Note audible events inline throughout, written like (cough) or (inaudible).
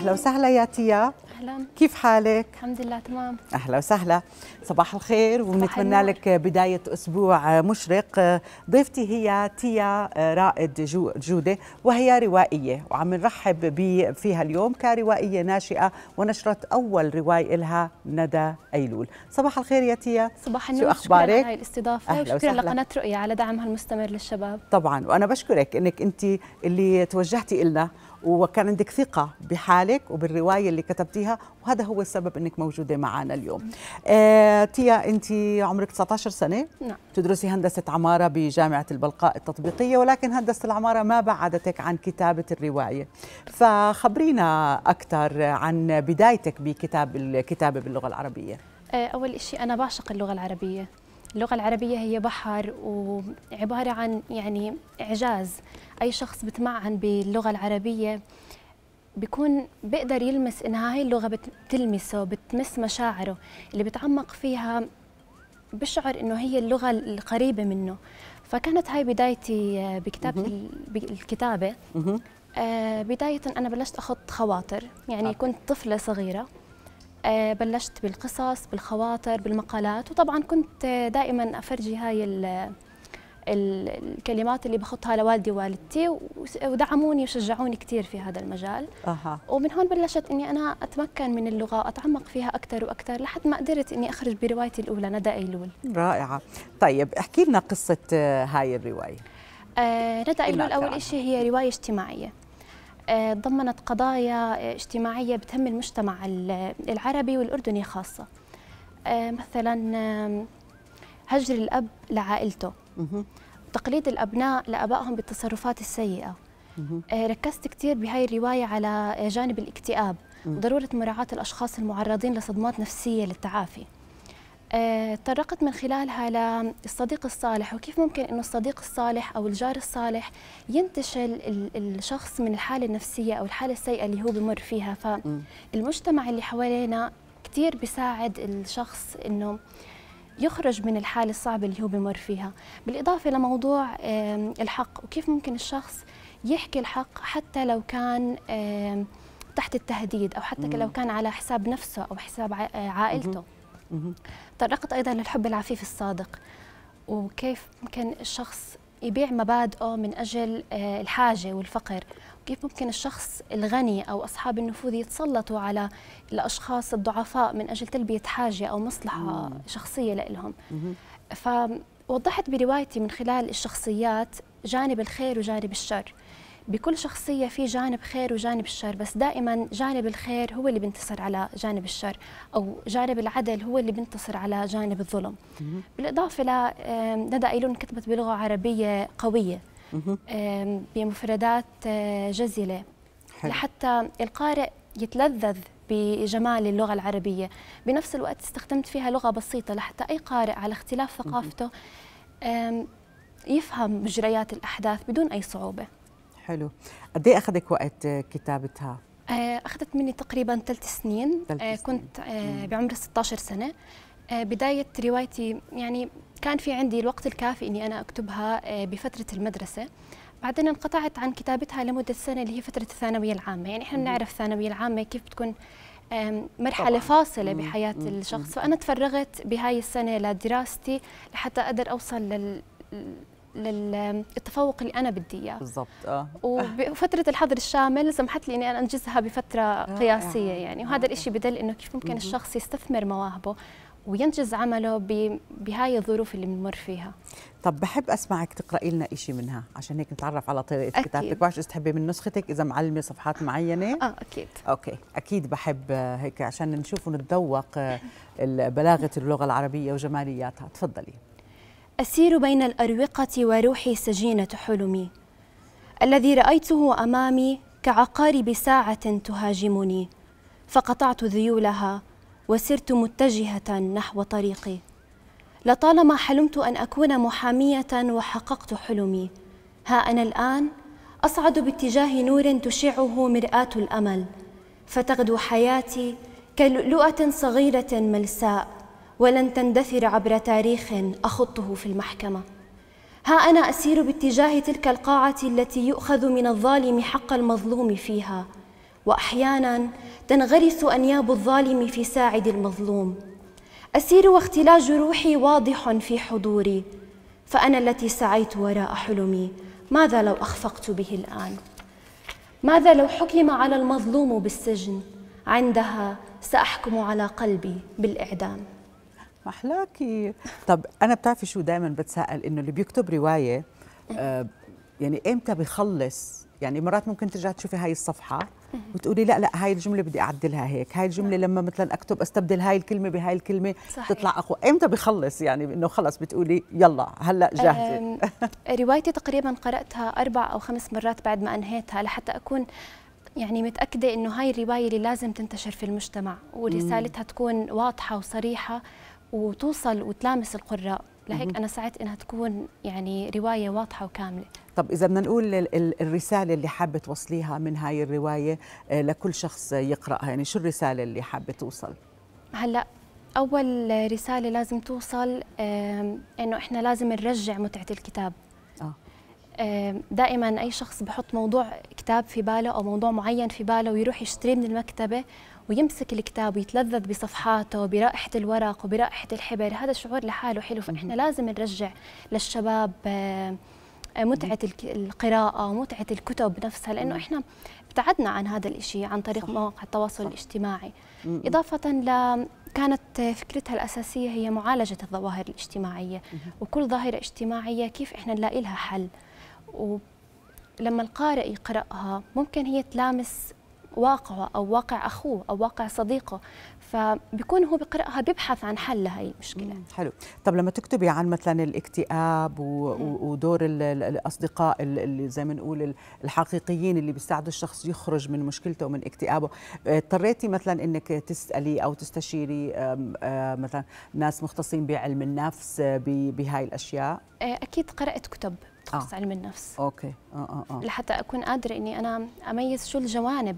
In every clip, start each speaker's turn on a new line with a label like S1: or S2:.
S1: اهلا وسهلا يا تيا اهلا كيف حالك؟ الحمد لله تمام اهلا وسهلا صباح الخير ونتمنى لك بدايه اسبوع مشرق ضيفتي هي تيا آه، رائد جو جوده وهي روائيه وعم نرحب فيها اليوم كروائيه ناشئه ونشرت اول روايه لها ندى ايلول صباح الخير يا تيا صباح النور شو اخبارك؟ شكرا هاي
S2: الاستضافه أهلا وشكرا لقناه رؤيا على دعمها المستمر للشباب
S1: طبعا وانا بشكرك انك انت اللي توجهتي لنا وكان عندك ثقة بحالك وبالرواية اللي كتبتيها وهذا هو السبب أنك موجودة معنا اليوم آه، تيا أنت عمرك 19 سنة نعم. تدرسي هندسة عمارة بجامعة البلقاء التطبيقية ولكن هندسة العمارة ما بعدتك عن كتابة الرواية فخبرينا أكثر عن بدايتك بكتاب الكتابة باللغة العربية
S2: آه، أول شيء أنا بعشق اللغة العربية اللغة العربية هي بحر وعبارة عن يعني إعجاز أي شخص بتمعن باللغة العربية بيكون بيقدر يلمس إنها هاي اللغة بتلمسه بتمس مشاعره اللي بتعمق فيها بشعر إنه هي اللغة القريبة منه فكانت هاي بدايتي آه، بكتابة الكتابة آه، بداية أنا بلشت أخط خواطر يعني كنت طفلة صغيرة آه، بلشت بالقصص بالخواطر بالمقالات وطبعا كنت دائما افرجي هاي الكلمات اللي بخطها لوالدي ووالدتي ودعموني وشجعوني كثير في هذا المجال أه. ومن هون بلشت اني انا اتمكن من اللغه واتعمق فيها اكثر واكثر لحد ما قدرت اني اخرج بروايتي الاولى ندى ايلول
S1: رائعه طيب احكي لنا قصه آه، هاي الروايه
S2: آه ندى ايلول اول شيء هي روايه اجتماعيه آه، ضمنت قضايا اجتماعية بتهم المجتمع العربي والأردني خاصة آه، مثلا آه، هجر الأب لعائلته تقليد الأبناء لأبائهم بالتصرفات السيئة ركزت كثير بهاي الرواية على جانب الاكتئاب ضرورة مراعاة الأشخاص المعرضين لصدمات نفسية للتعافي آه، تطرقت من خلالها للصديق الصالح وكيف ممكن انه الصديق الصالح او الجار الصالح ينتشل الشخص من الحاله النفسيه او الحاله السيئه اللي هو بمر فيها فالمجتمع اللي حوالينا كثير بيساعد الشخص انه يخرج من الحاله الصعبه اللي هو بمر فيها بالاضافه لموضوع الحق وكيف ممكن الشخص يحكي الحق حتى لو كان تحت التهديد او حتى لو كان على حساب نفسه او حساب آه، عائلته تطرقت أيضا للحب العفيف الصادق وكيف ممكن الشخص يبيع مبادئه من أجل آه، الحاجة والفقر كيف ممكن الشخص الغني أو أصحاب النفوذ يتسلطوا على الأشخاص الضعفاء من أجل تلبية حاجة أو مصلحة مم. شخصية لهم فوضحت بروايتي من خلال الشخصيات جانب الخير وجانب الشر بكل شخصية في جانب خير وجانب الشر بس دائما جانب الخير هو اللي بينتصر على جانب الشر أو جانب العدل هو اللي بينتصر على جانب الظلم بالإضافة لندى أيلون كتبت بلغة عربية قوية بمفردات آه، جزلة لحتى القارئ يتلذذ بجمال اللغة العربية بنفس الوقت استخدمت فيها لغة بسيطة لحتى أي قارئ على اختلاف ثقافته يفهم مجريات الأحداث بدون أي صعوبة
S1: حلو قد ايه اخذك وقت آه، كتابتها
S2: آه، اخذت مني تقريبا ثلاث سنين. آه، سنين كنت بعمر 16 سنه بداية روايتي يعني كان في عندي الوقت الكافي إني أنا أكتبها بفترة المدرسة بعدين انقطعت عن كتابتها لمدة سنة اللي هي فترة الثانوية العامة يعني إحنا بنعرف الثانوية العامة كيف بتكون مرحلة طبعا. فاصلة بحياة مم. الشخص فأنا تفرغت بهاي السنة لدراستي لحتى أقدر أوصل لل للتفوق اللي انا بدي اياه
S1: بالضبط اه
S2: وفتره الحظر الشامل سمحت لي اني انا انجزها بفتره آه. قياسيه يعني وهذا آه. الشيء بدل انه كيف ممكن الشخص يستثمر مواهبه وينجز عمله بهاي الظروف اللي بنمر فيها
S1: طب بحب اسمعك تقراي لنا شيء منها عشان هيك نتعرف على طريقه كتابتك بعرف تحبي من نسختك اذا معلمه صفحات معينه اه اكيد اوكي اكيد بحب آه، هيك عشان نشوف ونتذوق آه، بلاغه اللغه العربيه وجمالياتها تفضلي
S2: أسير بين الأروقة وروحي سجينة حلمي الذي رأيته أمامي كعقارب ساعة تهاجمني فقطعت ذيولها وسرت متجهة نحو طريقي لطالما حلمت أن أكون محامية وحققت حلمي ها أنا الآن أصعد باتجاه نور تشعه مرآة الأمل فتغدو حياتي كلؤلؤة صغيرة ملساء ولن تندثر عبر تاريخ أخطه في المحكمة ها أنا أسير باتجاه تلك القاعة التي يؤخذ من الظالم حق المظلوم فيها وأحيانا تنغرس أنياب الظالم في ساعد المظلوم أسير واختلاج روحي واضح في حضوري فأنا التي سعيت وراء حلمي ماذا لو أخفقت به الآن؟ ماذا لو حكم على المظلوم بالسجن؟ عندها سأحكم على قلبي بالإعدام
S1: محلاكي طب انا بتعرفي شو دائما بتسال انه اللي بيكتب روايه آه، يعني امتى بخلص يعني مرات ممكن ترجع تشوفي هاي الصفحه وتقولي لا لا هاي الجمله بدي اعدلها هيك هاي الجمله نعم. لما مثلا اكتب استبدل هاي الكلمه بهاي الكلمه صحيح. تطلع اقوى امتى بخلص يعني انه خلص بتقولي يلا هلا جاهزه
S2: روايتي تقريبا قراتها اربع او خمس مرات بعد ما انهيتها لحتى اكون يعني متاكده انه هاي الروايه اللي لازم تنتشر في المجتمع ورسالتها تكون واضحه وصريحه وتوصل وتلامس القراء لهيك انا سعيت انها تكون يعني روايه واضحه وكامله
S1: طب اذا بدنا نقول الرساله اللي حابه توصليها من هاي الروايه آه، لكل شخص يقراها يعني شو الرساله اللي حابه توصل
S2: هلا اول رساله لازم توصل انه احنا لازم نرجع متعه الكتاب آه. دائما اي شخص بحط موضوع كتاب في باله او موضوع معين في باله ويروح يشتريه من المكتبه ويمسك الكتاب ويتلذذ بصفحاته برائحة الورق وبرائحة الحبر هذا شعور لحاله حلو فنحن لازم نرجع للشباب آه، آه، متعة القراءة ومتعة الكتب نفسها لأنه إحنا ابتعدنا عن هذا الإشي عن طريق صح. مواقع التواصل صح. الاجتماعي إضافة ل كانت فكرتها الأساسية هي معالجة الظواهر الاجتماعية وكل ظاهرة اجتماعية كيف إحنا نلاقي لها حل ولما القارئ يقرأها ممكن هي تلامس واقعه أو واقع أخوه أو واقع صديقه فبيكون هو بقرأها بيبحث عن حل لهي المشكلة
S1: حلو طب لما تكتبي عن مثلا الاكتئاب و... ودور الأصدقاء اللي زي ما نقول الحقيقيين اللي بيساعدوا الشخص يخرج من مشكلته ومن اكتئابه آه، اضطريتي مثلا أنك تسألي أو تستشيري آه، مثلا ناس مختصين بعلم النفس آه، بهاي الأشياء
S2: أكيد قرأت كتب تخص آه. علم النفس
S1: اوكي اه اه, آه. لحتى
S2: اكون قادره اني انا اميز شو الجوانب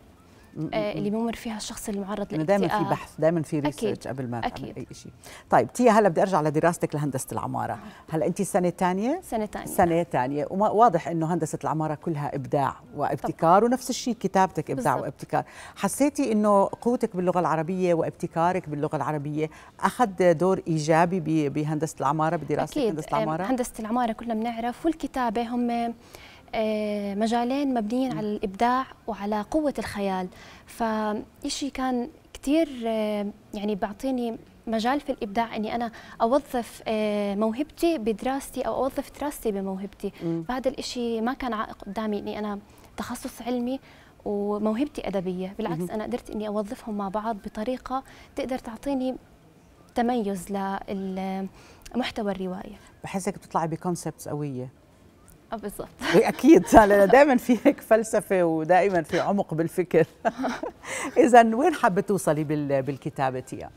S2: آه، اللي بيمر فيها الشخص المعرض للاكتئاب دائما في بحث
S1: دائما في ريسيرش قبل ما أكيد. اي شيء طيب تيا هلا بدي ارجع لدراستك لهندسه العماره هلا انت سنه ثانيه سنه ثانيه سنه ثانيه وواضح انه هندسه العماره كلها ابداع وابتكار طبعا. ونفس الشيء كتابتك ابداع بالزبط. وابتكار حسيتي انه قوتك باللغه العربيه وابتكارك باللغه العربيه اخذ دور ايجابي بهندسه العماره بدراستك هندسه العماره هندسه
S2: العماره كلنا بنعرف والكتابه هم آه، مجالين مبنيين على الابداع وعلى قوه الخيال فشيء كان كثير آه، يعني بيعطيني مجال في الابداع اني انا اوظف آه، موهبتي بدراستي او اوظف دراستي بموهبتي فهذا الشيء ما كان عائق قدامي اني انا تخصص علمي وموهبتي ادبيه بالعكس انا قدرت اني اوظفهم مع بعض بطريقه تقدر تعطيني تميز للمحتوى الروائي
S1: بحسك بتطلعي بكونسبتس قويه آه، بالضبط إيه، اكيد دائما في هيك فلسفه ودائما في عمق بالفكر (laughs) اذا وين حابه توصلي بالكتابه تيا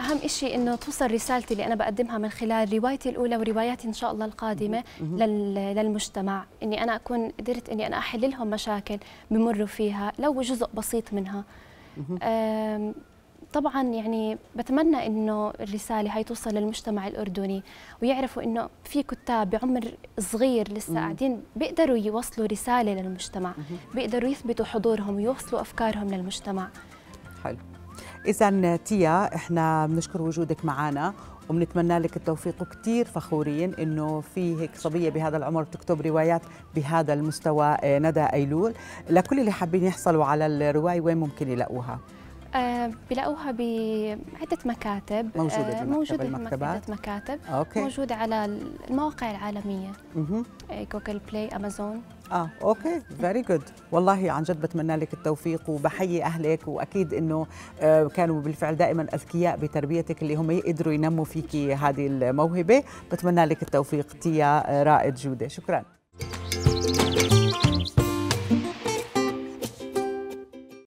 S2: اهم شيء انه توصل رسالتي اللي انا بقدمها من خلال روايتي الاولى ورواياتي ان شاء الله القادمه للمجتمع اني انا اكون قدرت اني انا احل لهم مشاكل بمروا فيها لو جزء بسيط منها طبعا يعني بتمنى انه الرساله هاي توصل للمجتمع الاردني ويعرفوا انه في كتاب بعمر صغير لسه مم. قاعدين بيقدروا يوصلوا رساله للمجتمع مم. بيقدروا يثبتوا حضورهم ويوصلوا افكارهم للمجتمع
S1: حلو اذا تيا احنا بنشكر وجودك معنا وبنتمنى لك التوفيق وكثير فخورين انه في هيك صبيه بهذا العمر بتكتب روايات بهذا المستوى آه، ندى ايلول لكل اللي حابين يحصلوا على الروايه وين ممكن يلاقوها
S2: آه، بلاقوها بعدة مكاتب موجودة آه، في موجودة المكتبات مكاتب أوكي. موجودة على المواقع العالمية مه. آه، جوجل بلاي أمازون
S1: اه اوكي فيري جود والله عن جد بتمنى لك التوفيق وبحيي اهلك واكيد انه كانوا بالفعل دائما اذكياء بتربيتك اللي هم يقدروا ينموا فيكي هذه الموهبه بتمنى لك التوفيق تيا رائد جوده شكرا